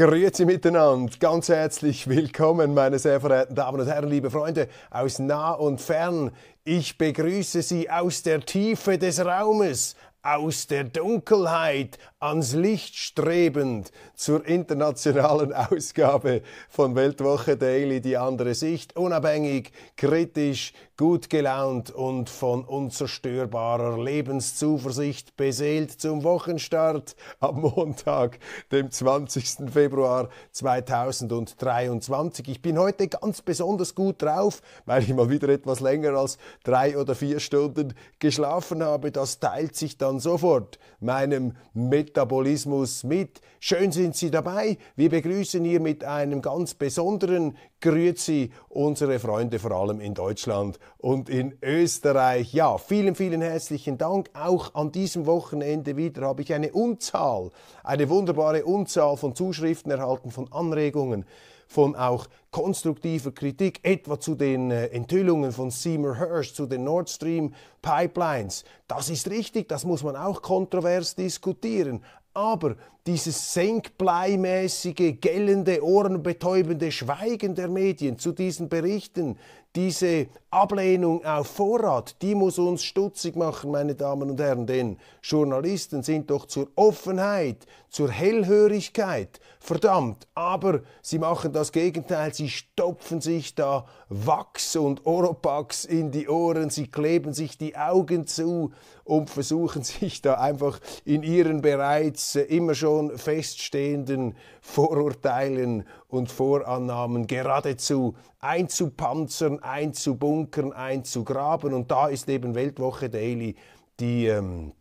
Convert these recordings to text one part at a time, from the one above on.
Grüezi miteinander, ganz herzlich willkommen, meine sehr verehrten Damen und Herren, liebe Freunde aus nah und fern. Ich begrüße Sie aus der Tiefe des Raumes, aus der Dunkelheit, ans Licht strebend zur internationalen Ausgabe von Weltwoche Daily die andere Sicht, unabhängig, kritisch, gut gelaunt und von unzerstörbarer Lebenszuversicht beseelt zum Wochenstart am Montag, dem 20. Februar 2023. Ich bin heute ganz besonders gut drauf, weil ich mal wieder etwas länger als drei oder vier Stunden geschlafen habe. Das teilt sich dann sofort meinem Mit Metabolismus mit. Schön sind Sie dabei. Wir begrüßen hier mit einem ganz besonderen Grüezi unsere Freunde vor allem in Deutschland und in Österreich. Ja, vielen, vielen herzlichen Dank. Auch an diesem Wochenende wieder habe ich eine Unzahl, eine wunderbare Unzahl von Zuschriften erhalten, von Anregungen von auch konstruktiver Kritik, etwa zu den äh, Enthüllungen von Seymour Hirsch, zu den Nord Stream Pipelines. Das ist richtig, das muss man auch kontrovers diskutieren. Aber dieses senkbleimäßige, gellende, ohrenbetäubende Schweigen der Medien zu diesen Berichten, diese Ablehnung auf Vorrat, die muss uns stutzig machen, meine Damen und Herren, denn Journalisten sind doch zur Offenheit, zur Hellhörigkeit verdammt, aber sie machen das Gegenteil, sie stopfen sich da Wachs und Oropax in die Ohren, sie kleben sich die Augen zu und versuchen sich da einfach in ihren bereits äh, immer schon feststehenden Vorurteilen und Vorannahmen geradezu einzupanzern, einzubunkern, einzugraben. Und da ist eben Weltwoche Daily die ähm,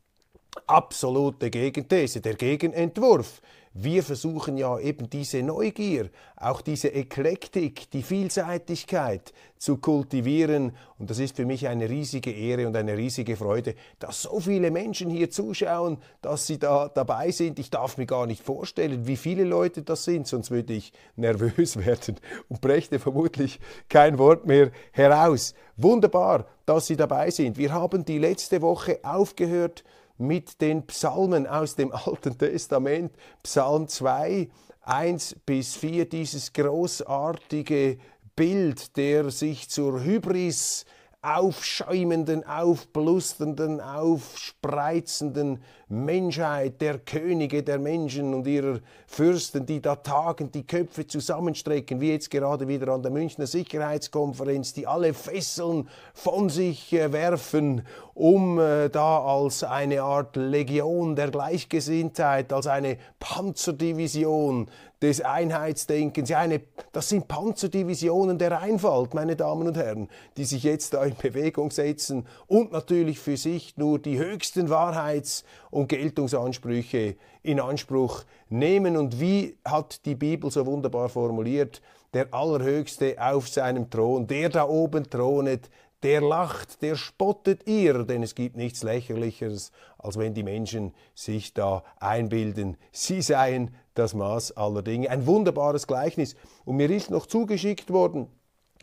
absolute Gegenthese, der Gegenentwurf wir versuchen ja eben diese Neugier, auch diese Eklektik, die Vielseitigkeit zu kultivieren. Und das ist für mich eine riesige Ehre und eine riesige Freude, dass so viele Menschen hier zuschauen, dass sie da dabei sind. Ich darf mir gar nicht vorstellen, wie viele Leute das sind, sonst würde ich nervös werden und brächte vermutlich kein Wort mehr heraus. Wunderbar, dass Sie dabei sind. Wir haben die letzte Woche aufgehört mit den Psalmen aus dem Alten Testament, Psalm 2, 1 bis 4, dieses großartige Bild der sich zur Hybris aufschäumenden, aufblusternden, aufspreizenden Menschheit der Könige der Menschen und ihrer Fürsten, die da tagen, die Köpfe zusammenstrecken, wie jetzt gerade wieder an der Münchner Sicherheitskonferenz, die alle Fesseln von sich äh, werfen, um äh, da als eine Art Legion der Gleichgesinntheit, als eine Panzerdivision des Einheitsdenkens. Ja, eine, das sind Panzerdivisionen der Einfalt, meine Damen und Herren, die sich jetzt da in Bewegung setzen und natürlich für sich nur die höchsten Wahrheits- und Geltungsansprüche in Anspruch nehmen. Und wie hat die Bibel so wunderbar formuliert, der Allerhöchste auf seinem Thron, der da oben thronet, der lacht, der spottet ihr, denn es gibt nichts Lächerlicheres, als wenn die Menschen sich da einbilden, sie seien das Maß aller Dinge. Ein wunderbares Gleichnis. Und mir ist noch zugeschickt worden,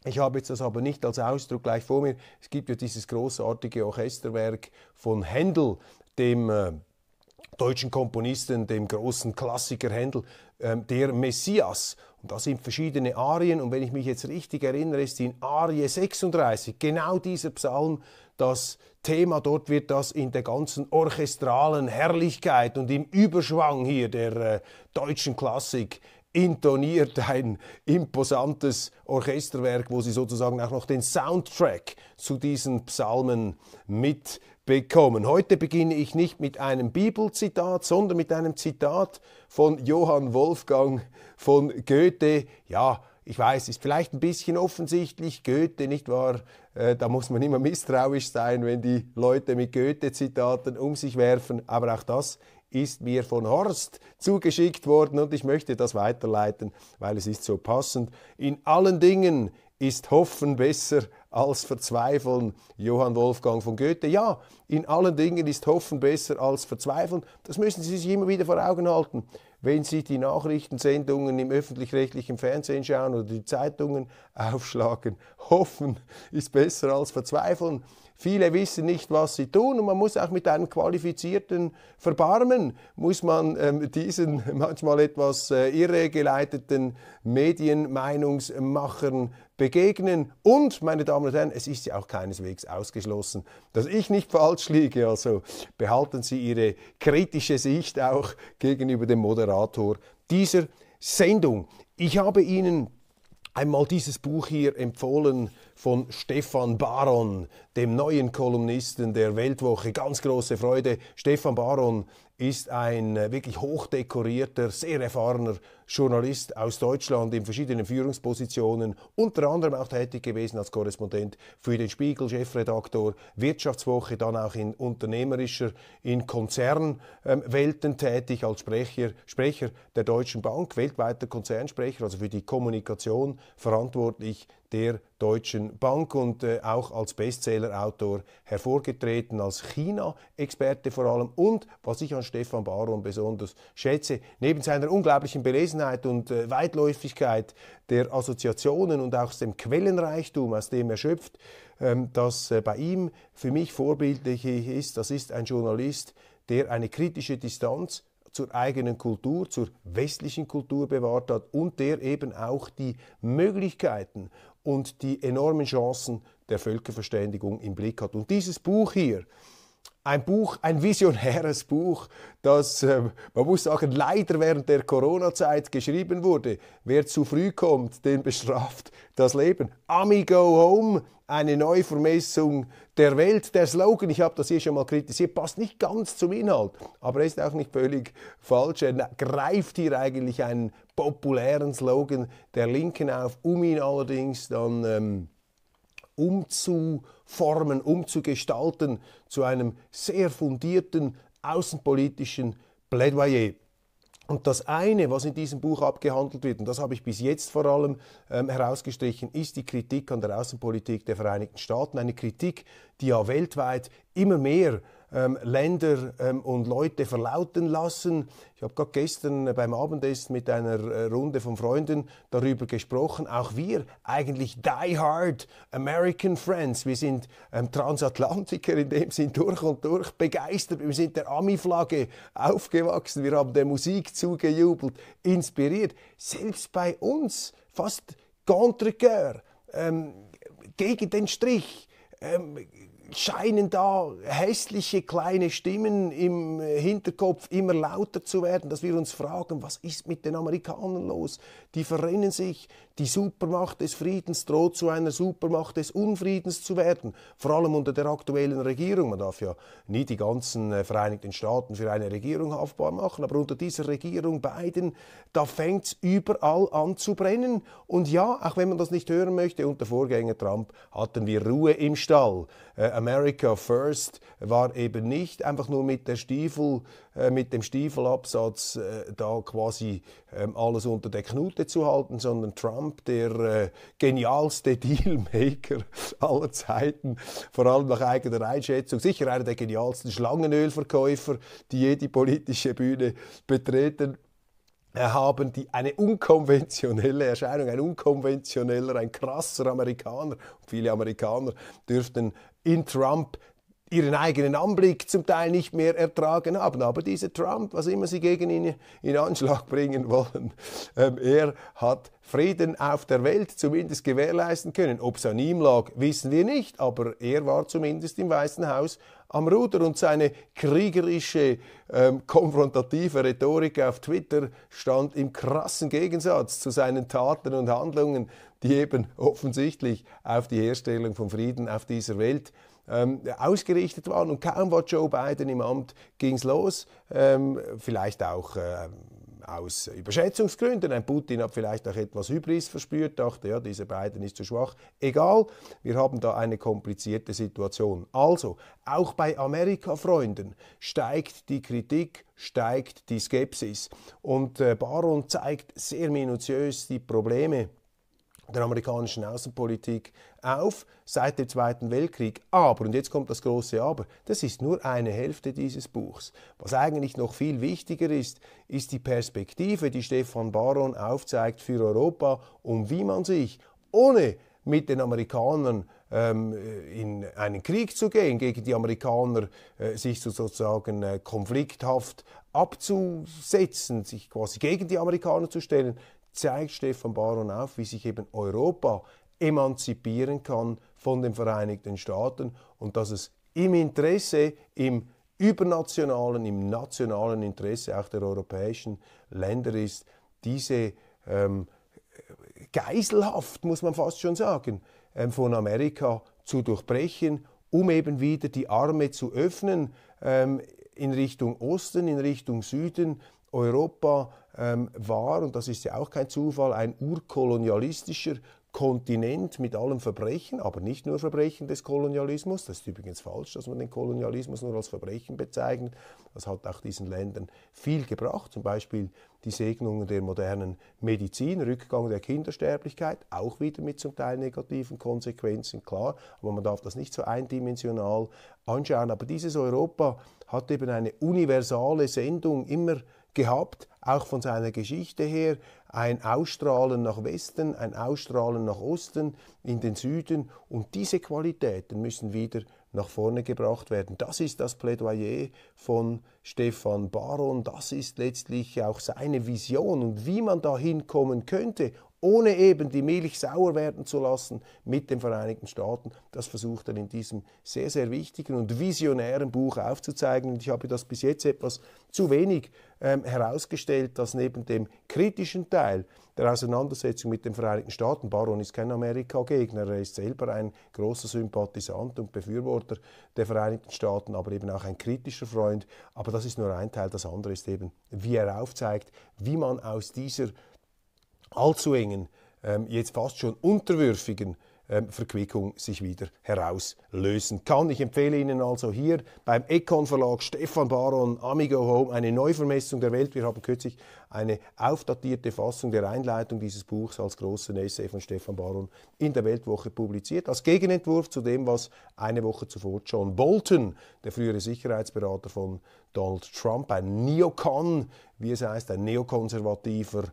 ich habe jetzt das aber nicht als Ausdruck gleich vor mir, es gibt ja dieses großartige Orchesterwerk von Händel, dem äh, deutschen Komponisten, dem großen Klassiker Händel, ähm, der Messias. Und da sind verschiedene Arien. Und wenn ich mich jetzt richtig erinnere, ist in Arie 36 genau dieser Psalm das Thema. Dort wird das in der ganzen orchestralen Herrlichkeit und im Überschwang hier der äh, deutschen Klassik intoniert ein imposantes Orchesterwerk, wo sie sozusagen auch noch den Soundtrack zu diesen Psalmen mit bekommen. Heute beginne ich nicht mit einem Bibelzitat, sondern mit einem Zitat von Johann Wolfgang von Goethe. Ja, ich weiß, ist vielleicht ein bisschen offensichtlich, Goethe, nicht wahr? Äh, da muss man immer misstrauisch sein, wenn die Leute mit Goethe-Zitaten um sich werfen. Aber auch das ist mir von Horst zugeschickt worden und ich möchte das weiterleiten, weil es ist so passend. In allen Dingen ist Hoffen besser als Verzweifeln, Johann Wolfgang von Goethe. Ja, in allen Dingen ist Hoffen besser als Verzweifeln. Das müssen Sie sich immer wieder vor Augen halten. Wenn Sie die Nachrichtensendungen im öffentlich-rechtlichen Fernsehen schauen oder die Zeitungen aufschlagen, hoffen ist besser als verzweifeln. Viele wissen nicht, was sie tun und man muss auch mit einem qualifizierten Verbarmen, muss man ähm, diesen manchmal etwas äh, irregeleiteten Medienmeinungsmachern begegnen. Und, meine Damen und Herren, es ist ja auch keineswegs ausgeschlossen, dass ich nicht falsch liege. Also behalten Sie Ihre kritische Sicht auch gegenüber dem Moderator dieser Sendung. Ich habe Ihnen einmal dieses Buch hier empfohlen von Stefan Baron, dem neuen Kolumnisten der Weltwoche. Ganz große Freude. Stefan Baron ist ein äh, wirklich hochdekorierter, sehr erfahrener Journalist aus Deutschland in verschiedenen Führungspositionen, unter anderem auch tätig gewesen als Korrespondent für den Spiegel, Chefredaktor Wirtschaftswoche, dann auch in unternehmerischer, in Konzernwelten ähm, tätig als Sprecher, Sprecher der Deutschen Bank, weltweiter Konzernsprecher, also für die Kommunikation verantwortlich der Deutschen Bank und äh, auch als Bestsellerautor hervorgetreten, als China-Experte vor allem. Und was ich an Stefan Baron besonders schätze, neben seiner unglaublichen Belesenheit und äh, Weitläufigkeit der Assoziationen und auch dem Quellenreichtum, aus dem er schöpft, ähm, das äh, bei ihm für mich vorbildlich ist, das ist ein Journalist, der eine kritische Distanz zur eigenen Kultur, zur westlichen Kultur bewahrt hat und der eben auch die Möglichkeiten und die enormen Chancen der Völkerverständigung im Blick hat. Und dieses Buch hier, ein Buch, ein visionäres Buch, das, ähm, man muss sagen, leider während der Corona-Zeit geschrieben wurde. Wer zu früh kommt, den bestraft das Leben. Amigo Home, eine Neuvermessung der Welt. Der Slogan, ich habe das hier schon mal kritisiert, passt nicht ganz zum Inhalt, aber er ist auch nicht völlig falsch. Er greift hier eigentlich einen populären Slogan der Linken auf, um ihn allerdings dann... Ähm, umzuformen, umzugestalten zu einem sehr fundierten außenpolitischen Plädoyer. Und das eine, was in diesem Buch abgehandelt wird, und das habe ich bis jetzt vor allem ähm, herausgestrichen, ist die Kritik an der Außenpolitik der Vereinigten Staaten. Eine Kritik, die ja weltweit immer mehr ähm, Länder ähm, und Leute verlauten lassen. Ich habe gerade gestern äh, beim Abendessen mit einer äh, Runde von Freunden darüber gesprochen. Auch wir, eigentlich die hard American Friends. Wir sind ähm, Transatlantiker in dem Sinn durch und durch begeistert. Wir sind der Ami-Flagge aufgewachsen. Wir haben der Musik zugejubelt, inspiriert. Selbst bei uns, fast contre cœur, ähm, gegen den Strich. Ähm, scheinen da hässliche kleine Stimmen im äh, Hinterkopf immer lauter zu werden, dass wir uns fragen, was ist mit den Amerikanern los? die verrennen sich. Die Supermacht des Friedens droht zu einer Supermacht des Unfriedens zu werden, vor allem unter der aktuellen Regierung. Man darf ja nie die ganzen äh, Vereinigten Staaten für eine Regierung haftbar machen, aber unter dieser Regierung Biden, da fängt es überall an zu brennen. Und ja, auch wenn man das nicht hören möchte, unter Vorgänger Trump hatten wir Ruhe im Stall. Äh, America First war eben nicht einfach nur mit, Stiefel, äh, mit dem Stiefelabsatz da quasi ähm, alles unter der Knute zu halten, sondern Trump, der äh, genialste Dealmaker aller Zeiten, vor allem nach eigener Einschätzung, sicher einer der genialsten Schlangenölverkäufer, die je die politische Bühne betreten haben die eine unkonventionelle Erscheinung, ein unkonventioneller, ein krasser Amerikaner. viele Amerikaner dürften in Trump ihren eigenen Anblick zum Teil nicht mehr ertragen haben. Aber dieser Trump, was immer sie gegen ihn in Anschlag bringen wollen, ähm, er hat Frieden auf der Welt zumindest gewährleisten können. Ob es an ihm lag, wissen wir nicht, aber er war zumindest im Weißen Haus am Ruder und seine kriegerische, ähm, konfrontative Rhetorik auf Twitter stand im krassen Gegensatz zu seinen Taten und Handlungen, die eben offensichtlich auf die Herstellung von Frieden auf dieser Welt ähm, ausgerichtet waren. Und kaum war Joe Biden im Amt, ging es los. Ähm, vielleicht auch äh, aus Überschätzungsgründen. Ein Putin hat vielleicht auch etwas Hybris verspürt, dachte, ja, dieser Biden ist zu schwach. Egal, wir haben da eine komplizierte Situation. Also, auch bei Amerika-Freunden steigt die Kritik, steigt die Skepsis. Und äh, Baron zeigt sehr minutiös die Probleme der amerikanischen Außenpolitik auf seit dem Zweiten Weltkrieg. Aber, und jetzt kommt das große Aber, das ist nur eine Hälfte dieses Buchs. Was eigentlich noch viel wichtiger ist, ist die Perspektive, die Stefan Baron aufzeigt für Europa und wie man sich ohne mit den Amerikanern ähm, äh, in einen Krieg zu gehen, gegen die Amerikaner äh, sich sozusagen äh, konflikthaft abzusetzen, sich quasi gegen die Amerikaner zu stellen, zeigt Stefan Baron auf, wie sich eben Europa emanzipieren kann von den Vereinigten Staaten und dass es im Interesse, im übernationalen, im nationalen Interesse auch der europäischen Länder ist, diese ähm, Geiselhaft, muss man fast schon sagen, ähm, von Amerika zu durchbrechen, um eben wieder die Arme zu öffnen ähm, in Richtung Osten, in Richtung Süden. Europa ähm, war, und das ist ja auch kein Zufall, ein urkolonialistischer Kontinent mit allem Verbrechen, aber nicht nur Verbrechen des Kolonialismus. Das ist übrigens falsch, dass man den Kolonialismus nur als Verbrechen bezeichnet. Das hat auch diesen Ländern viel gebracht, zum Beispiel die Segnungen der modernen Medizin, Rückgang der Kindersterblichkeit, auch wieder mit zum Teil negativen Konsequenzen, klar, aber man darf das nicht so eindimensional anschauen. Aber dieses Europa hat eben eine universale Sendung immer gehabt, auch von seiner Geschichte her, ein Ausstrahlen nach Westen, ein Ausstrahlen nach Osten, in den Süden. Und diese Qualitäten müssen wieder nach vorne gebracht werden. Das ist das Plädoyer von Stefan Baron, das ist letztlich auch seine Vision und wie man da hinkommen könnte ohne eben die Milch sauer werden zu lassen mit den Vereinigten Staaten. Das versucht er in diesem sehr, sehr wichtigen und visionären Buch aufzuzeigen. Und ich habe das bis jetzt etwas zu wenig ähm, herausgestellt, dass neben dem kritischen Teil der Auseinandersetzung mit den Vereinigten Staaten, Baron ist kein Amerika-Gegner, er ist selber ein großer Sympathisant und Befürworter der Vereinigten Staaten, aber eben auch ein kritischer Freund. Aber das ist nur ein Teil, das andere ist eben, wie er aufzeigt, wie man aus dieser allzu engen, ähm, jetzt fast schon unterwürfigen ähm, Verquickung sich wieder herauslösen kann. Ich empfehle Ihnen also hier beim Econ Verlag Stefan Baron Amigo Home eine Neuvermessung der Welt. Wir haben kürzlich eine aufdatierte Fassung der Einleitung dieses Buchs als großen Essay von Stefan Baron in der Weltwoche publiziert, als Gegenentwurf zu dem, was eine Woche zuvor John Bolton, der frühere Sicherheitsberater von Donald Trump, ein Neocon, wie es heißt, ein neokonservativer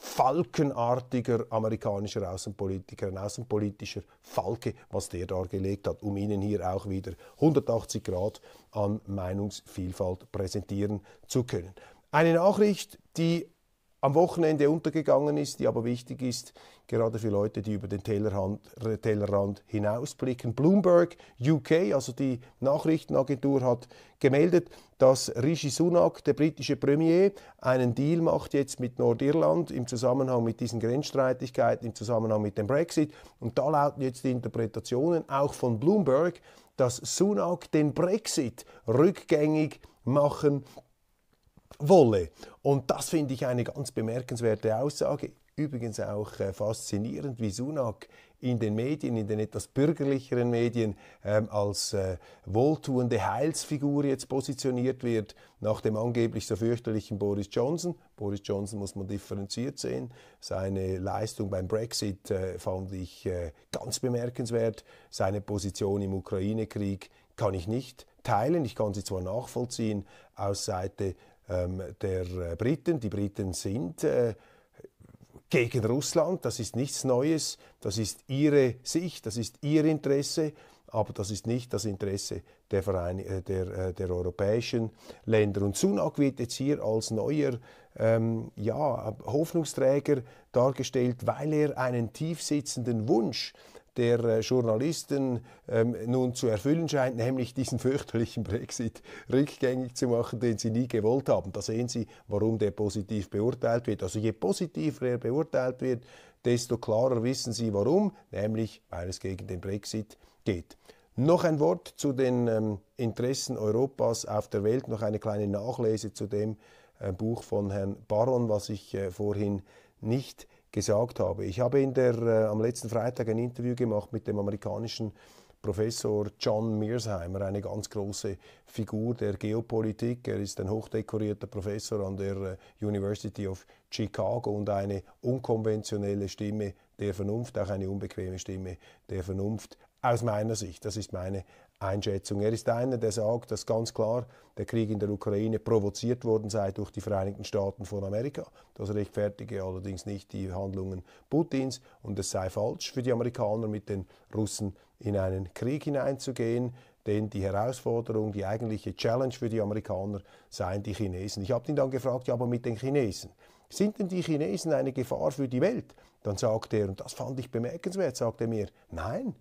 falkenartiger amerikanischer Außenpolitiker, ein außenpolitischer Falke, was der dargelegt hat, um Ihnen hier auch wieder 180 Grad an Meinungsvielfalt präsentieren zu können. Eine Nachricht, die am Wochenende untergegangen ist, die aber wichtig ist, gerade für Leute, die über den Tellerrand, äh, Tellerrand hinausblicken. Bloomberg UK, also die Nachrichtenagentur, hat gemeldet, dass Rishi Sunak, der britische Premier, einen Deal macht jetzt mit Nordirland im Zusammenhang mit diesen Grenzstreitigkeiten, im Zusammenhang mit dem Brexit. Und da lauten jetzt die Interpretationen auch von Bloomberg, dass Sunak den Brexit rückgängig machen wolle. Und das finde ich eine ganz bemerkenswerte Aussage. Übrigens auch äh, faszinierend, wie Sunak in den Medien, in den etwas bürgerlicheren Medien, ähm, als äh, wohltuende Heilsfigur jetzt positioniert wird, nach dem angeblich so fürchterlichen Boris Johnson. Boris Johnson muss man differenziert sehen. Seine Leistung beim Brexit äh, fand ich äh, ganz bemerkenswert. Seine Position im Ukraine-Krieg kann ich nicht teilen. Ich kann sie zwar nachvollziehen aus Seite ähm, der äh, Briten. Die Briten sind äh, gegen Russland, das ist nichts Neues, das ist ihre Sicht, das ist ihr Interesse, aber das ist nicht das Interesse der, Verein äh, der, der europäischen Länder. Und Sunak wird jetzt hier als neuer ähm, ja, Hoffnungsträger dargestellt, weil er einen tiefsitzenden Wunsch äh, der äh, Journalisten ähm, nun zu erfüllen scheint, nämlich diesen fürchterlichen Brexit rückgängig zu machen, den sie nie gewollt haben. Da sehen Sie, warum der positiv beurteilt wird. Also je positiver er beurteilt wird, desto klarer wissen Sie warum, nämlich weil es gegen den Brexit geht. Noch ein Wort zu den ähm, Interessen Europas auf der Welt, noch eine kleine Nachlese zu dem äh, Buch von Herrn Baron, was ich äh, vorhin nicht gesagt habe. Ich habe in der, äh, am letzten Freitag ein Interview gemacht mit dem amerikanischen Professor John Mearsheimer, eine ganz große Figur der Geopolitik. Er ist ein hochdekorierter Professor an der äh, University of Chicago und eine unkonventionelle Stimme der Vernunft, auch eine unbequeme Stimme der Vernunft aus meiner Sicht. Das ist meine Einschätzung. Er ist einer, der sagt, dass ganz klar der Krieg in der Ukraine provoziert worden sei durch die Vereinigten Staaten von Amerika. Das rechtfertige allerdings nicht die Handlungen Putins und es sei falsch für die Amerikaner mit den Russen in einen Krieg hineinzugehen, denn die Herausforderung, die eigentliche Challenge für die Amerikaner seien die Chinesen. Ich habe ihn dann gefragt, ja, aber mit den Chinesen. Sind denn die Chinesen eine Gefahr für die Welt? Dann sagt er, und das fand ich bemerkenswert, sagt er mir, nein,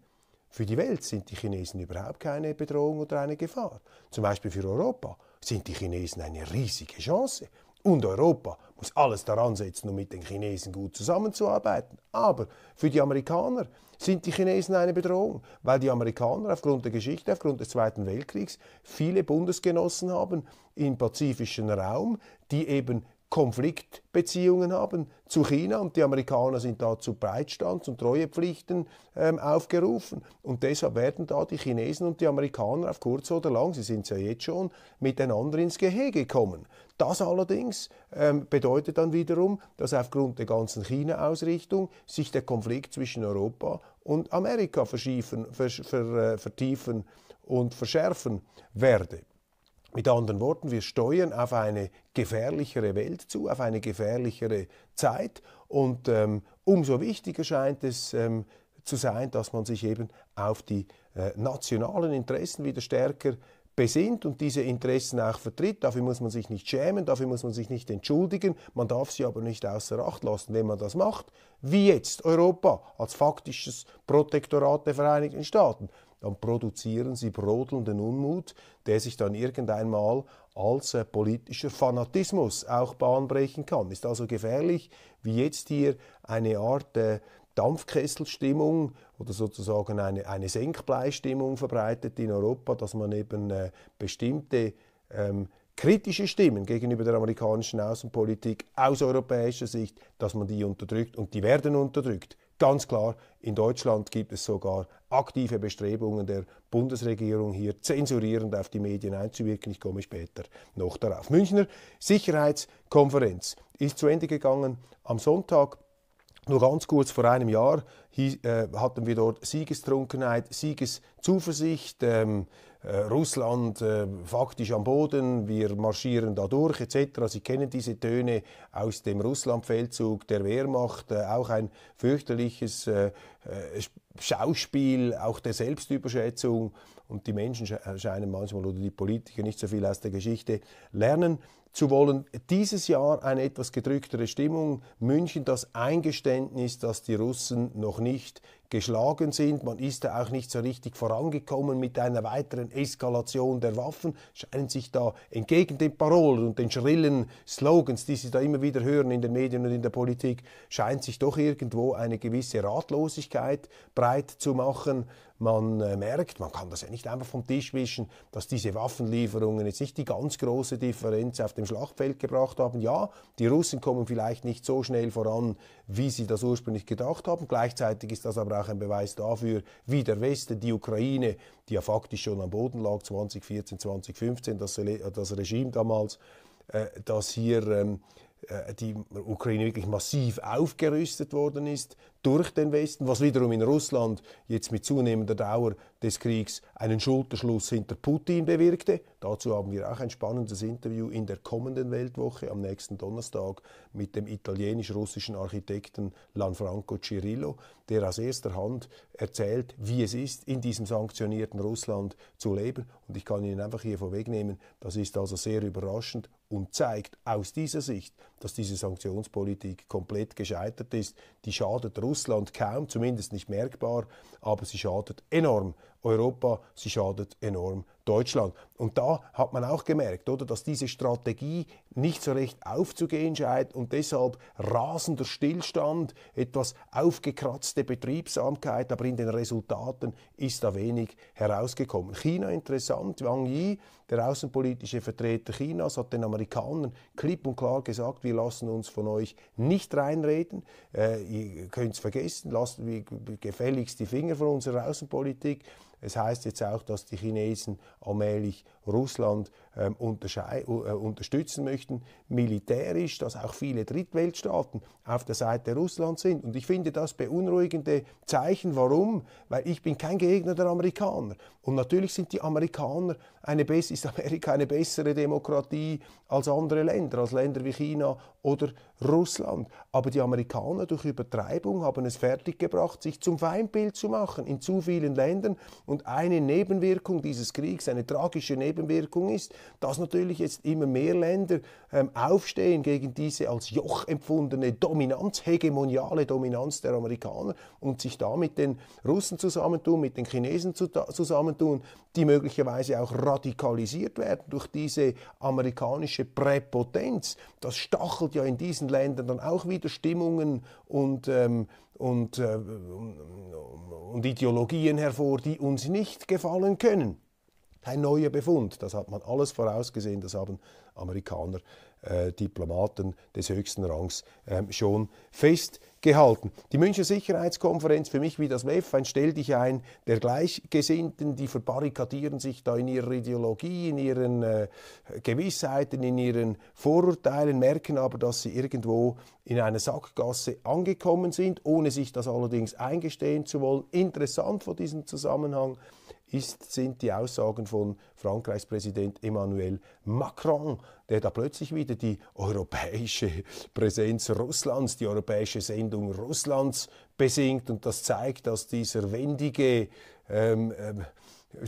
für die Welt sind die Chinesen überhaupt keine Bedrohung oder eine Gefahr. Zum Beispiel für Europa sind die Chinesen eine riesige Chance. Und Europa muss alles daran setzen, um mit den Chinesen gut zusammenzuarbeiten. Aber für die Amerikaner sind die Chinesen eine Bedrohung, weil die Amerikaner aufgrund der Geschichte, aufgrund des Zweiten Weltkriegs viele Bundesgenossen haben im pazifischen Raum, die eben Konfliktbeziehungen haben zu China und die Amerikaner sind da zu Breitstands- und Treuepflichten ähm, aufgerufen. Und deshalb werden da die Chinesen und die Amerikaner auf kurz oder lang, sie sind es ja jetzt schon, miteinander ins Gehege kommen. Das allerdings ähm, bedeutet dann wiederum, dass aufgrund der ganzen China-Ausrichtung sich der Konflikt zwischen Europa und Amerika verschiefen, ver, ver, äh, vertiefen und verschärfen werde. Mit anderen Worten, wir steuern auf eine gefährlichere Welt zu, auf eine gefährlichere Zeit und ähm, umso wichtiger scheint es ähm, zu sein, dass man sich eben auf die äh, nationalen Interessen wieder stärker besinnt und diese Interessen auch vertritt. Dafür muss man sich nicht schämen, dafür muss man sich nicht entschuldigen, man darf sie aber nicht außer Acht lassen, wenn man das macht, wie jetzt Europa als faktisches Protektorat der Vereinigten Staaten dann produzieren sie brodelnden Unmut, der sich dann irgendeinmal als äh, politischer Fanatismus auch bahnbrechen kann. Ist also gefährlich, wie jetzt hier eine Art äh, Dampfkesselstimmung oder sozusagen eine, eine Senkbleistimmung verbreitet in Europa, dass man eben äh, bestimmte ähm, kritische Stimmen gegenüber der amerikanischen Außenpolitik aus europäischer Sicht, dass man die unterdrückt und die werden unterdrückt. Ganz klar, in Deutschland gibt es sogar aktive Bestrebungen der Bundesregierung, hier zensurierend auf die Medien einzuwirken. Ich komme später noch darauf. Münchner Sicherheitskonferenz ist zu Ende gegangen am Sonntag. Nur ganz kurz vor einem Jahr äh, hatten wir dort Siegestrunkenheit, Siegeszuversicht, ähm, äh, Russland äh, faktisch am Boden, wir marschieren da durch etc. Sie kennen diese Töne aus dem Russlandfeldzug der Wehrmacht, äh, auch ein fürchterliches äh, äh, Schauspiel, auch der Selbstüberschätzung. Und die Menschen scheinen manchmal oder die Politiker nicht so viel aus der Geschichte lernen zu wollen. Dieses Jahr eine etwas gedrücktere Stimmung. München das Eingeständnis, dass die Russen noch nicht geschlagen sind. Man ist da auch nicht so richtig vorangekommen mit einer weiteren Eskalation der Waffen. Scheinen sich da entgegen den Parolen und den schrillen Slogans, die Sie da immer wieder hören in den Medien und in der Politik, scheint sich doch irgendwo eine gewisse Ratlosigkeit breit zu machen. Man äh, merkt, man kann das ja nicht einfach vom Tisch wischen, dass diese Waffenlieferungen jetzt nicht die ganz große Differenz auf dem Schlachtfeld gebracht haben. Ja, die Russen kommen vielleicht nicht so schnell voran, wie sie das ursprünglich gedacht haben. Gleichzeitig ist das aber auch ein Beweis dafür, wie der Westen die Ukraine, die ja faktisch schon am Boden lag 2014, 2015, das, das Regime damals, äh, dass hier ähm, äh, die Ukraine wirklich massiv aufgerüstet worden ist, durch den Westen, was wiederum in Russland jetzt mit zunehmender Dauer des Kriegs einen Schulterschluss hinter Putin bewirkte. Dazu haben wir auch ein spannendes Interview in der kommenden Weltwoche am nächsten Donnerstag mit dem italienisch-russischen Architekten Lanfranco Cirillo, der aus erster Hand erzählt, wie es ist, in diesem sanktionierten Russland zu leben. Und ich kann Ihnen einfach hier vorwegnehmen, das ist also sehr überraschend und zeigt aus dieser Sicht, dass diese Sanktionspolitik komplett gescheitert ist. Die schadet Russland Russland kaum, zumindest nicht merkbar, aber sie schadet enorm Europa, sie schadet enorm Deutschland. Und da hat man auch gemerkt, oder, dass diese Strategie nicht so recht aufzugehen scheint und deshalb rasender Stillstand, etwas aufgekratzte Betriebsamkeit, aber in den Resultaten ist da wenig herausgekommen. China interessant, Wang Yi, der außenpolitische Vertreter Chinas, hat den Amerikanern klipp und klar gesagt, wir lassen uns von euch nicht reinreden, äh, ihr könnt es vergessen, lasst gefälligst die Finger von unserer Außenpolitik. Es heißt jetzt auch, dass die Chinesen allmählich Russland ähm, äh, unterstützen möchten, militärisch, dass auch viele Drittweltstaaten auf der Seite Russlands sind. Und ich finde das beunruhigende Zeichen. Warum? Weil ich bin kein Gegner der Amerikaner. Und natürlich sind die Amerikaner, eine, ist Amerika eine bessere Demokratie als andere Länder, als Länder wie China oder Russland. Aber die Amerikaner durch Übertreibung haben es fertiggebracht, sich zum Feindbild zu machen in zu vielen Ländern. Und eine Nebenwirkung dieses Kriegs, eine tragische Nebenwirkung ist, dass natürlich jetzt immer mehr Länder ähm, aufstehen gegen diese als Joch empfundene Dominanz, hegemoniale Dominanz der Amerikaner und sich da mit den Russen zusammentun, mit den Chinesen zusammentun, die möglicherweise auch radikalisiert werden durch diese amerikanische Präpotenz. Das stachelt ja in diesen Ländern dann auch wieder Stimmungen und ähm, und, äh, und, Ideologien hervor, die uns nicht gefallen können. Kein neuer Befund, das hat man alles vorausgesehen, das haben Amerikaner, äh, Diplomaten des höchsten Rangs äh, schon festgehalten. Die Münchner Sicherheitskonferenz, für mich wie das WEF, ein Stell dich ein der Gleichgesinnten, die verbarrikadieren sich da in ihrer Ideologie, in ihren äh, Gewissheiten, in ihren Vorurteilen, merken aber, dass sie irgendwo in einer Sackgasse angekommen sind, ohne sich das allerdings eingestehen zu wollen. Interessant vor diesem Zusammenhang ist, sind die Aussagen von Frankreichs Präsident Emmanuel Macron, der da plötzlich wieder die europäische Präsenz Russlands, die europäische Sendung Russlands besingt. Und das zeigt, dass dieser wendige ähm, ähm,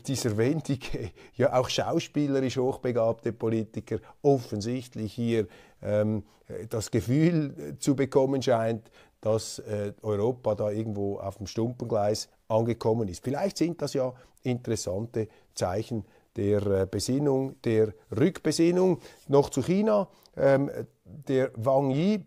dieser wendige, ja auch schauspielerisch hochbegabte Politiker offensichtlich hier ähm, das Gefühl zu bekommen scheint, dass äh, Europa da irgendwo auf dem Stumpengleis angekommen ist. Vielleicht sind das ja interessante Zeichen der äh, Besinnung, der Rückbesinnung. Noch zu China. Ähm, der Wang Yi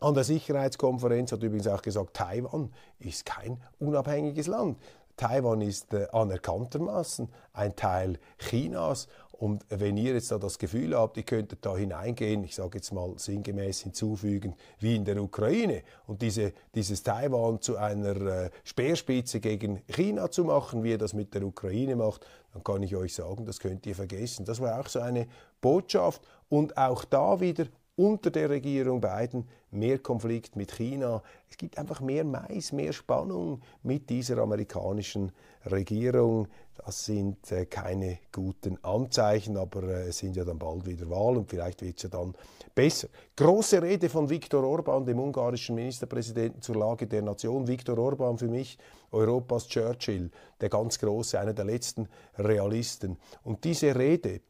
an der Sicherheitskonferenz hat übrigens auch gesagt, Taiwan ist kein unabhängiges Land. Taiwan ist äh, anerkanntermaßen ein Teil Chinas und wenn ihr jetzt da das Gefühl habt, ihr könntet da hineingehen, ich sage jetzt mal sinngemäß hinzufügen, wie in der Ukraine und diese, dieses Taiwan zu einer äh, Speerspitze gegen China zu machen, wie ihr das mit der Ukraine macht, dann kann ich euch sagen, das könnt ihr vergessen. Das war auch so eine Botschaft und auch da wieder unter der Regierung Biden mehr Konflikt mit China. Es gibt einfach mehr Mais, mehr Spannung mit dieser amerikanischen Regierung. Das sind äh, keine guten Anzeichen, aber äh, es äh, sind ja dann bald wieder Wahlen und vielleicht wird es ja dann besser. Große Rede von Viktor Orban, dem ungarischen Ministerpräsidenten zur Lage der Nation. Viktor Orban für mich Europas Churchill, der ganz große, einer der letzten Realisten. Und diese Rede,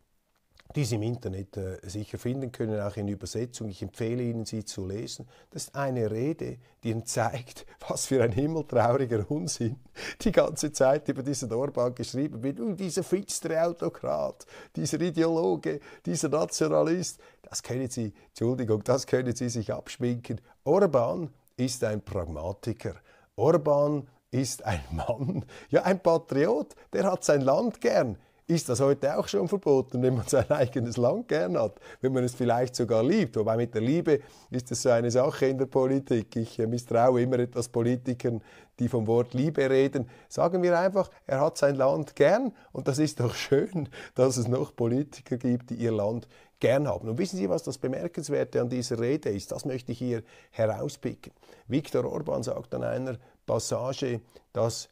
die Sie im Internet äh, sicher finden können, auch in Übersetzung. Ich empfehle Ihnen, sie zu lesen. Das ist eine Rede, die Ihnen zeigt, was für ein himmeltrauriger Unsinn die ganze Zeit über diesen Orban geschrieben wird. Und dieser finstere Autokrat, dieser Ideologe, dieser Nationalist, das können Sie, Entschuldigung, das können Sie sich abschminken. Orban ist ein Pragmatiker. Orban ist ein Mann, ja ein Patriot, der hat sein Land gern ist das heute auch schon verboten, wenn man sein eigenes Land gern hat, wenn man es vielleicht sogar liebt. Wobei mit der Liebe ist es so eine Sache in der Politik. Ich äh, misstraue immer etwas Politikern, die vom Wort Liebe reden. Sagen wir einfach, er hat sein Land gern und das ist doch schön, dass es noch Politiker gibt, die ihr Land gern haben. Und wissen Sie, was das Bemerkenswerte an dieser Rede ist? Das möchte ich hier herauspicken. Viktor Orban sagt an einer Passage, dass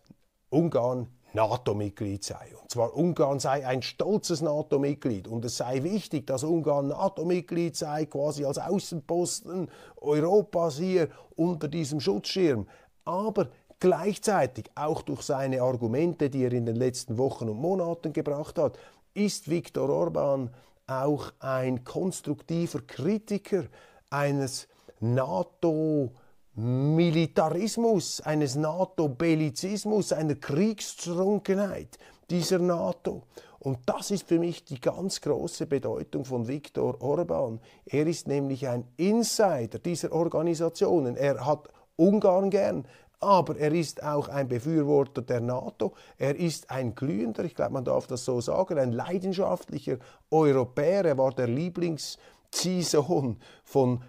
Ungarn NATO-Mitglied sei. Und zwar Ungarn sei ein stolzes NATO-Mitglied und es sei wichtig, dass Ungarn NATO-Mitglied sei, quasi als Außenposten Europas hier unter diesem Schutzschirm. Aber gleichzeitig, auch durch seine Argumente, die er in den letzten Wochen und Monaten gebracht hat, ist Viktor Orban auch ein konstruktiver Kritiker eines NATO-Mitglieds Militarismus, eines NATO-Bellizismus, einer Kriegstrunkenheit dieser NATO. Und das ist für mich die ganz große Bedeutung von Viktor Orban. Er ist nämlich ein Insider dieser Organisationen. Er hat Ungarn gern, aber er ist auch ein Befürworter der NATO. Er ist ein glühender, ich glaube, man darf das so sagen, ein leidenschaftlicher Europäer. Er war der Lieblings- Ziehsohn von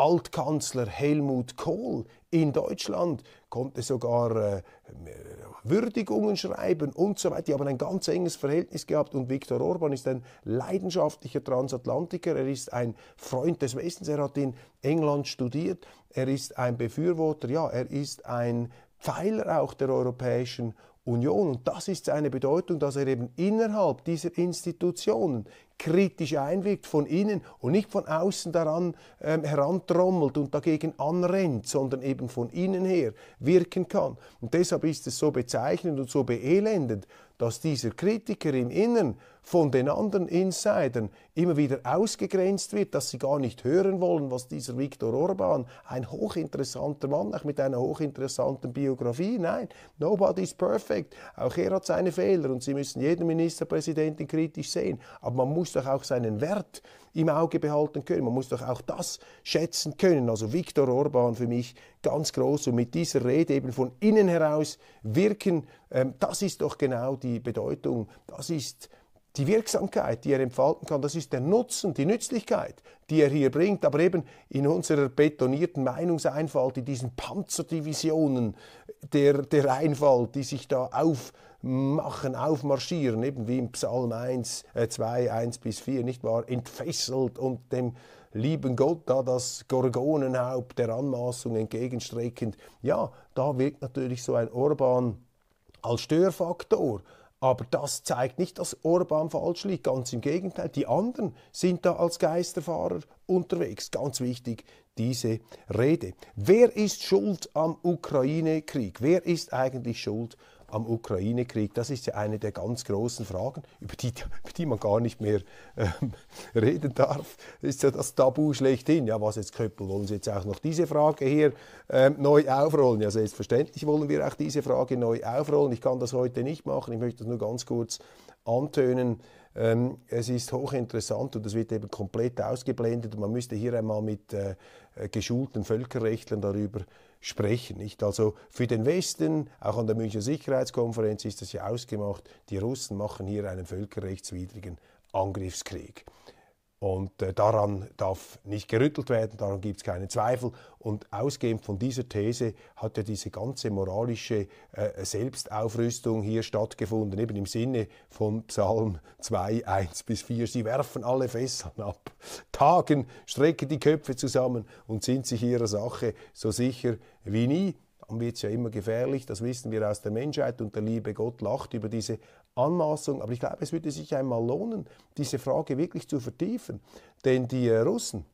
Altkanzler Helmut Kohl in Deutschland konnte sogar äh, Würdigungen schreiben und so weiter. Die haben ein ganz enges Verhältnis gehabt und Viktor Orban ist ein leidenschaftlicher Transatlantiker, er ist ein Freund des Westens, er hat in England studiert, er ist ein Befürworter, ja, er ist ein Pfeiler auch der Europäischen Union. Und das ist seine Bedeutung, dass er eben innerhalb dieser Institutionen kritisch einwirkt von innen und nicht von außen daran ähm, herantrommelt und dagegen anrennt, sondern eben von innen her wirken kann. Und deshalb ist es so bezeichnend und so beelendend, dass dieser Kritiker im Innern von den anderen Insidern immer wieder ausgegrenzt wird, dass sie gar nicht hören wollen, was dieser Viktor Orban, ein hochinteressanter Mann, auch mit einer hochinteressanten Biografie, nein, nobody is perfect. Auch er hat seine Fehler und sie müssen jeden Ministerpräsidenten kritisch sehen. Aber man muss doch auch seinen Wert, im Auge behalten können. Man muss doch auch das schätzen können. Also Viktor Orban für mich ganz groß und mit dieser Rede eben von innen heraus wirken, ähm, das ist doch genau die Bedeutung, das ist die Wirksamkeit, die er entfalten kann, das ist der Nutzen, die Nützlichkeit, die er hier bringt, aber eben in unserer betonierten Meinungseinfalt, in diesen Panzerdivisionen der, der Einfalt, die sich da auf machen, aufmarschieren, eben wie im Psalm 1, äh 2, 1 bis 4, nicht wahr? Entfesselt und dem lieben Gott da das Gorgonenhaupt der Anmaßung entgegenstreckend. Ja, da wirkt natürlich so ein Orban als Störfaktor. Aber das zeigt nicht, dass Orban falsch liegt. Ganz im Gegenteil, die anderen sind da als Geisterfahrer unterwegs. Ganz wichtig, diese Rede. Wer ist schuld am Ukraine-Krieg? Wer ist eigentlich schuld am Ukraine-Krieg? Das ist ja eine der ganz großen Fragen, über die, über die man gar nicht mehr ähm, reden darf. Das ist ja das Tabu schlechthin. Ja, was jetzt Köppel, wollen Sie jetzt auch noch diese Frage hier ähm, neu aufrollen? Ja, selbstverständlich wollen wir auch diese Frage neu aufrollen. Ich kann das heute nicht machen. Ich möchte das nur ganz kurz antönen. Ähm, es ist hochinteressant und das wird eben komplett ausgeblendet. Man müsste hier einmal mit äh, äh geschulten Völkerrechtlern darüber sprechen sprechen. Nicht? Also für den Westen, auch an der Münchner Sicherheitskonferenz ist das ja ausgemacht, die Russen machen hier einen völkerrechtswidrigen Angriffskrieg. Und äh, daran darf nicht gerüttelt werden, daran gibt es keinen Zweifel. Und ausgehend von dieser These hat ja diese ganze moralische äh, Selbstaufrüstung hier stattgefunden, eben im Sinne von Psalm 2, 1 bis 4. Sie werfen alle Fesseln ab, tagen, strecken die Köpfe zusammen und sind sich ihrer Sache so sicher wie nie. Dann wird es ja immer gefährlich, das wissen wir aus der Menschheit und der liebe Gott lacht über diese Anmaßung. Aber ich glaube, es würde sich einmal lohnen, diese Frage wirklich zu vertiefen. Denn die äh, Russen,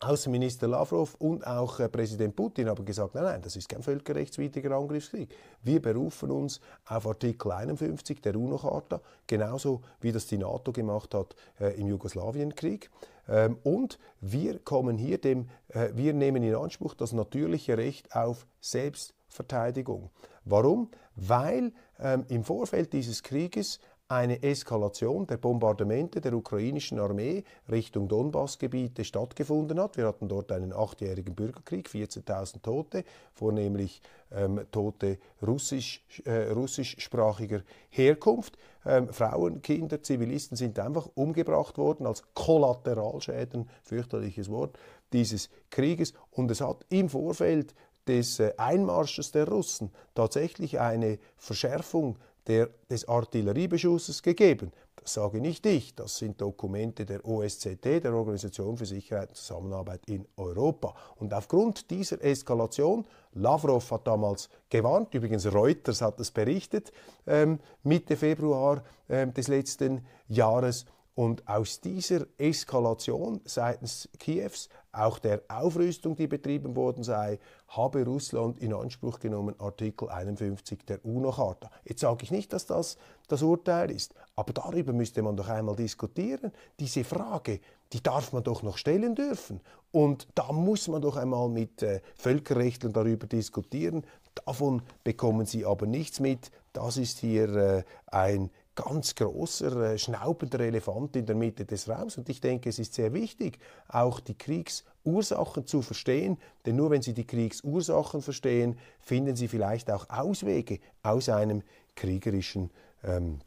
Außenminister Lavrov und auch äh, Präsident Putin haben gesagt, nein, nein, das ist kein völkerrechtswidriger Angriffskrieg. Wir berufen uns auf Artikel 51 der UNO-Charta, genauso wie das die NATO gemacht hat äh, im Jugoslawienkrieg. Ähm, und wir kommen hier dem, äh, wir nehmen in Anspruch das natürliche Recht auf Selbstverteidigung. Warum? weil ähm, im Vorfeld dieses Krieges eine Eskalation der Bombardemente der ukrainischen Armee Richtung Donbassgebiete stattgefunden hat. Wir hatten dort einen achtjährigen Bürgerkrieg, 14.000 Tote, vornehmlich ähm, Tote russisch, äh, russischsprachiger Herkunft. Ähm, Frauen, Kinder, Zivilisten sind einfach umgebracht worden als Kollateralschäden, fürchterliches Wort, dieses Krieges. Und es hat im Vorfeld des äh, Einmarsches der Russen tatsächlich eine Verschärfung der, des Artilleriebeschusses gegeben. Das sage nicht ich, das sind Dokumente der OSZE, der Organisation für Sicherheit und Zusammenarbeit in Europa. Und aufgrund dieser Eskalation, Lavrov hat damals gewarnt, übrigens Reuters hat es berichtet, ähm, Mitte Februar ähm, des letzten Jahres, und aus dieser Eskalation seitens Kiews, auch der Aufrüstung, die betrieben worden sei, habe Russland in Anspruch genommen Artikel 51 der UNO-Charta. Jetzt sage ich nicht, dass das das Urteil ist, aber darüber müsste man doch einmal diskutieren. Diese Frage, die darf man doch noch stellen dürfen. Und da muss man doch einmal mit äh, Völkerrechtlern darüber diskutieren. Davon bekommen sie aber nichts mit. Das ist hier äh, ein ganz großer, äh, schnaubender Elefant in der Mitte des Raums. Und ich denke, es ist sehr wichtig, auch die Kriegsursachen zu verstehen. Denn nur wenn Sie die Kriegsursachen verstehen, finden Sie vielleicht auch Auswege aus einem kriegerischen ähm,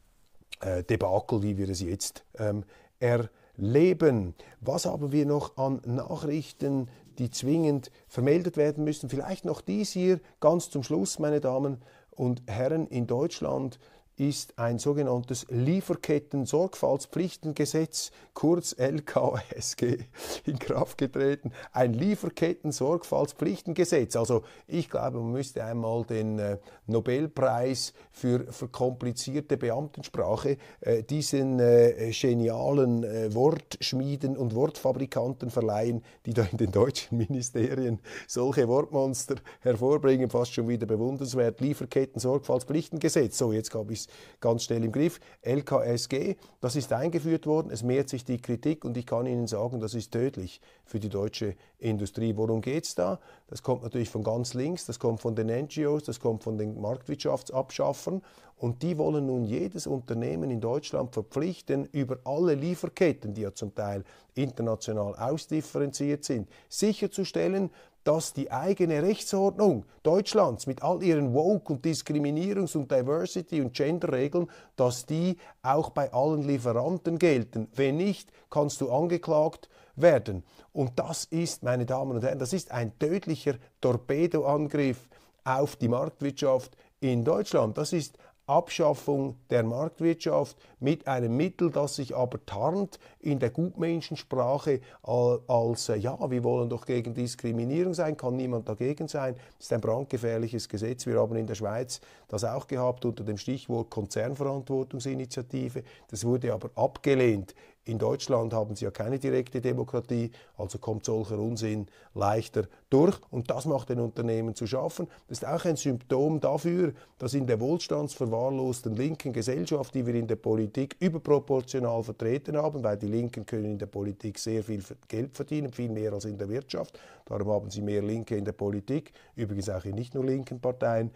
äh, Debakel, wie wir es jetzt ähm, erleben. Was haben wir noch an Nachrichten, die zwingend vermeldet werden müssen? Vielleicht noch dies hier ganz zum Schluss, meine Damen und Herren, in Deutschland ist ein sogenanntes Lieferketten-Sorgfaltspflichtengesetz, kurz LKSG, in Kraft getreten. Ein Lieferketten-Sorgfaltspflichtengesetz. Also ich glaube, man müsste einmal den äh, Nobelpreis für verkomplizierte Beamtensprache äh, diesen äh, genialen Wortschmieden und Wortfabrikanten verleihen, die da in den deutschen Ministerien solche Wortmonster hervorbringen. Fast schon wieder bewundernswert. Lieferketten-Sorgfaltspflichtengesetz. So, jetzt habe ich es ganz schnell im Griff. LKSG, das ist eingeführt worden, es mehrt sich die Kritik und ich kann Ihnen sagen, das ist tödlich für die deutsche Industrie. Worum geht es da? Das kommt natürlich von ganz links, das kommt von den NGOs, das kommt von den Marktwirtschaftsabschaffern und die wollen nun jedes Unternehmen in Deutschland verpflichten, über alle Lieferketten, die ja zum Teil international ausdifferenziert sind, sicherzustellen, dass die eigene Rechtsordnung Deutschlands mit all ihren Woke- und Diskriminierungs- und Diversity- und Gender-Regeln, dass die auch bei allen Lieferanten gelten. Wenn nicht, kannst du angeklagt werden. Und das ist, meine Damen und Herren, das ist ein tödlicher Torpedoangriff auf die Marktwirtschaft in Deutschland. Das ist Abschaffung der Marktwirtschaft mit einem Mittel, das sich aber tarnt in der Gutmenschensprache als äh, ja, wir wollen doch gegen Diskriminierung sein, kann niemand dagegen sein. Das ist ein brandgefährliches Gesetz. Wir haben in der Schweiz das auch gehabt unter dem Stichwort Konzernverantwortungsinitiative. Das wurde aber abgelehnt in Deutschland haben sie ja keine direkte Demokratie, also kommt solcher Unsinn leichter durch. Und das macht den Unternehmen zu schaffen. Das ist auch ein Symptom dafür, dass in der wohlstandsverwahrlosten linken Gesellschaft, die wir in der Politik überproportional vertreten haben, weil die Linken können in der Politik sehr viel Geld verdienen, viel mehr als in der Wirtschaft. Darum haben sie mehr Linke in der Politik, übrigens auch in nicht nur linken Parteien.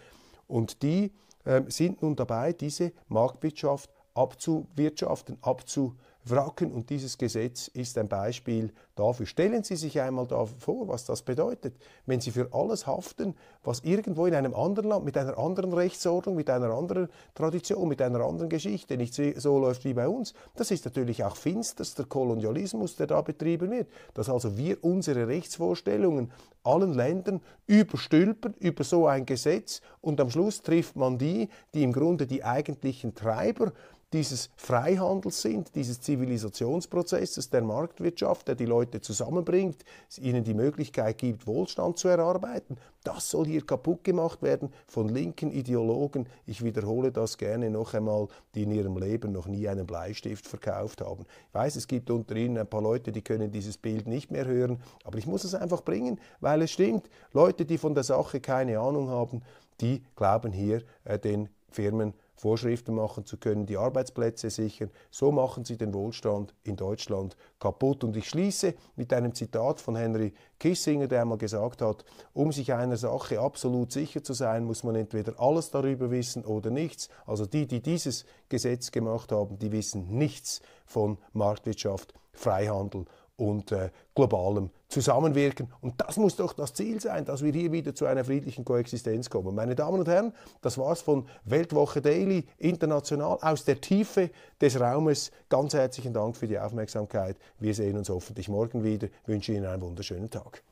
Und die äh, sind nun dabei, diese Marktwirtschaft abzuwirtschaften, abzuwirtschaften wracken. Und dieses Gesetz ist ein Beispiel dafür. Stellen Sie sich einmal da vor, was das bedeutet, wenn Sie für alles haften, was irgendwo in einem anderen Land mit einer anderen Rechtsordnung, mit einer anderen Tradition, mit einer anderen Geschichte nicht so läuft wie bei uns. Das ist natürlich auch finsterster Kolonialismus, der da betrieben wird, dass also wir unsere Rechtsvorstellungen allen Ländern überstülpen über so ein Gesetz und am Schluss trifft man die, die im Grunde die eigentlichen Treiber dieses Freihandels sind, dieses Zivilisationsprozesses der Marktwirtschaft, der die Leute zusammenbringt, ihnen die Möglichkeit gibt, Wohlstand zu erarbeiten. Das soll hier kaputt gemacht werden von linken Ideologen. Ich wiederhole das gerne noch einmal, die in ihrem Leben noch nie einen Bleistift verkauft haben. Ich weiß, es gibt unter Ihnen ein paar Leute, die können dieses Bild nicht mehr hören, aber ich muss es einfach bringen, weil es stimmt. Leute, die von der Sache keine Ahnung haben, die glauben hier äh, den Firmen Vorschriften machen zu können, die Arbeitsplätze sichern. So machen sie den Wohlstand in Deutschland kaputt. Und ich schließe mit einem Zitat von Henry Kissinger, der einmal gesagt hat, um sich einer Sache absolut sicher zu sein, muss man entweder alles darüber wissen oder nichts. Also die, die dieses Gesetz gemacht haben, die wissen nichts von Marktwirtschaft, Freihandel und äh, globalem Zusammenwirken. Und das muss doch das Ziel sein, dass wir hier wieder zu einer friedlichen Koexistenz kommen. Meine Damen und Herren, das war es von Weltwoche Daily international aus der Tiefe des Raumes. Ganz herzlichen Dank für die Aufmerksamkeit. Wir sehen uns hoffentlich morgen wieder. Ich wünsche Ihnen einen wunderschönen Tag.